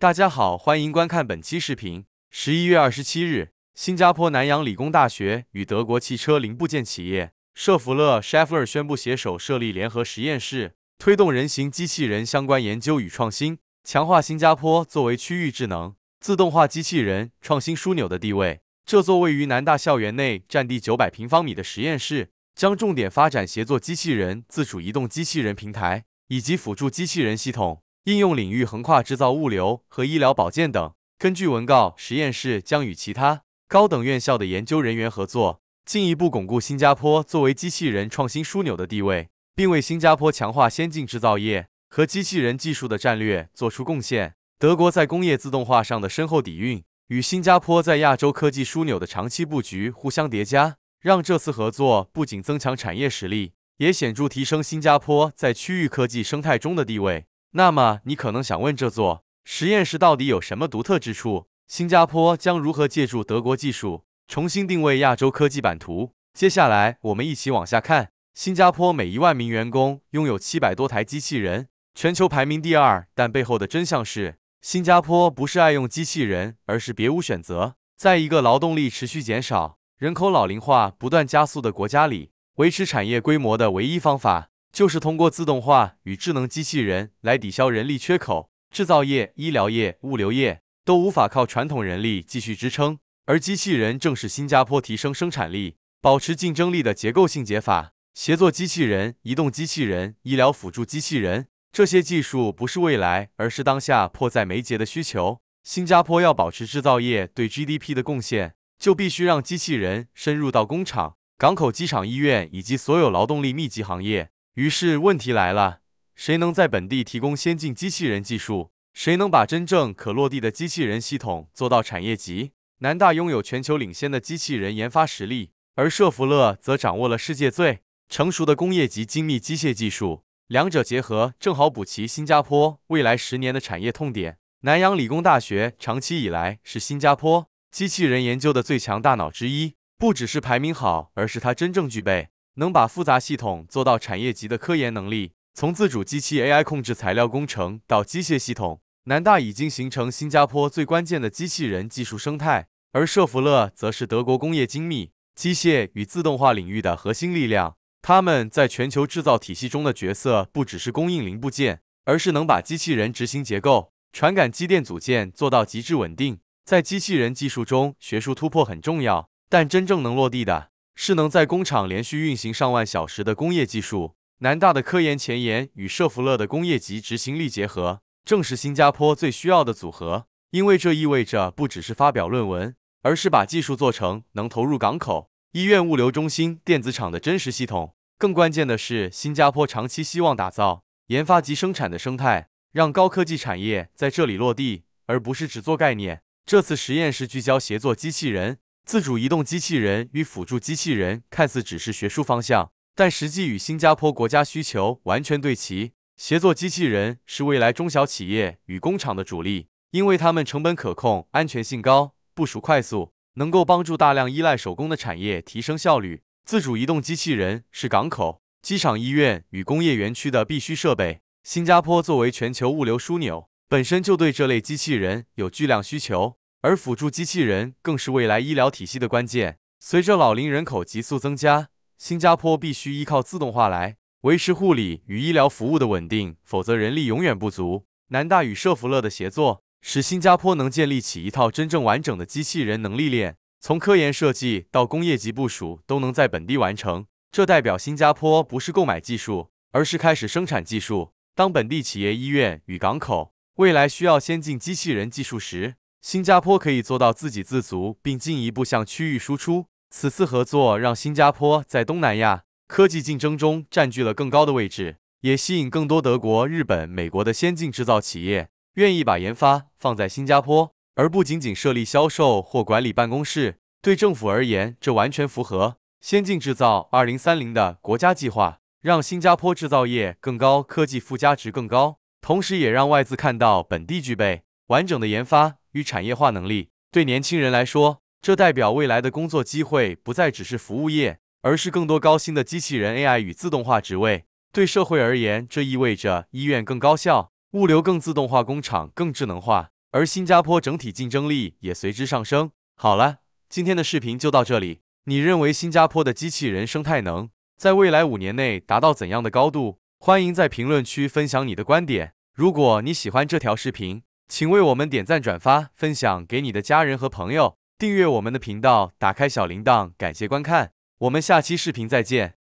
大家好，欢迎观看本期视频。十一月二十七日，新加坡南洋理工大学与德国汽车零部件企业舍弗勒 （Schaeffler） 宣布携手设立联合实验室，推动人形机器人相关研究与创新，强化新加坡作为区域智能自动化机器人创新枢纽的地位。这座位于南大校园内、占地九百平方米的实验室，将重点发展协作机器人、自主移动机器人平台以及辅助机器人系统。应用领域横跨制造、物流和医疗保健等。根据文告，实验室将与其他高等院校的研究人员合作，进一步巩固新加坡作为机器人创新枢纽的地位，并为新加坡强化先进制造业和机器人技术的战略做出贡献。德国在工业自动化上的深厚底蕴与新加坡在亚洲科技枢纽的长期布局互相叠加，让这次合作不仅增强产业实力，也显著提升新加坡在区域科技生态中的地位。那么你可能想问，这座实验室到底有什么独特之处？新加坡将如何借助德国技术重新定位亚洲科技版图？接下来我们一起往下看。新加坡每一万名员工拥有七百多台机器人，全球排名第二。但背后的真相是，新加坡不是爱用机器人，而是别无选择。在一个劳动力持续减少、人口老龄化不断加速的国家里，维持产业规模的唯一方法。就是通过自动化与智能机器人来抵消人力缺口，制造业、医疗业、物流业都无法靠传统人力继续支撑，而机器人正是新加坡提升生产力、保持竞争力的结构性解法。协作机器人、移动机器人、医疗辅助机器人，这些技术不是未来，而是当下迫在眉睫的需求。新加坡要保持制造业对 GDP 的贡献，就必须让机器人深入到工厂、港口、机场、医院以及所有劳动力密集行业。于是问题来了：谁能在本地提供先进机器人技术？谁能把真正可落地的机器人系统做到产业级？南大拥有全球领先的机器人研发实力，而舍弗勒则掌握了世界最成熟的工业级精密机械技术。两者结合，正好补齐新加坡未来十年的产业痛点。南洋理工大学长期以来是新加坡机器人研究的最强大脑之一，不只是排名好，而是它真正具备。能把复杂系统做到产业级的科研能力，从自主机器 AI 控制材料工程到机械系统，南大已经形成新加坡最关键的机器人技术生态。而舍弗勒则是德国工业精密机械与自动化领域的核心力量，他们在全球制造体系中的角色不只是供应零部件，而是能把机器人执行结构、传感、机电组件做到极致稳定。在机器人技术中，学术突破很重要，但真正能落地的。是能在工厂连续运行上万小时的工业技术。南大的科研前沿与舍弗勒的工业级执行力结合，正是新加坡最需要的组合。因为这意味着不只是发表论文，而是把技术做成能投入港口、医院、物流中心、电子厂的真实系统。更关键的是，新加坡长期希望打造研发及生产的生态，让高科技产业在这里落地，而不是只做概念。这次实验是聚焦协作机器人。自主移动机器人与辅助机器人看似只是学术方向，但实际与新加坡国家需求完全对齐。协作机器人是未来中小企业与工厂的主力，因为它们成本可控、安全性高、部署快速，能够帮助大量依赖手工的产业提升效率。自主移动机器人是港口、机场、医院与工业园区的必需设备。新加坡作为全球物流枢纽，本身就对这类机器人有巨量需求。而辅助机器人更是未来医疗体系的关键。随着老龄人口急速增加，新加坡必须依靠自动化来维持护理与医疗服务的稳定，否则人力永远不足。南大与社福乐的协作，使新加坡能建立起一套真正完整的机器人能力链，从科研设计到工业级部署都能在本地完成。这代表新加坡不是购买技术，而是开始生产技术。当本地企业、医院与港口未来需要先进机器人技术时，新加坡可以做到自给自足，并进一步向区域输出。此次合作让新加坡在东南亚科技竞争中占据了更高的位置，也吸引更多德国、日本、美国的先进制造企业愿意把研发放在新加坡，而不仅仅设立销售或管理办公室。对政府而言，这完全符合“先进制造 2030” 的国家计划，让新加坡制造业更高科技附加值更高，同时也让外资看到本地具备完整的研发。与产业化能力，对年轻人来说，这代表未来的工作机会不再只是服务业，而是更多高薪的机器人 AI 与自动化职位。对社会而言，这意味着医院更高效，物流更自动化，工厂更智能化，而新加坡整体竞争力也随之上升。好了，今天的视频就到这里。你认为新加坡的机器人生态能在未来五年内达到怎样的高度？欢迎在评论区分享你的观点。如果你喜欢这条视频，请为我们点赞、转发、分享给你的家人和朋友，订阅我们的频道，打开小铃铛。感谢观看，我们下期视频再见。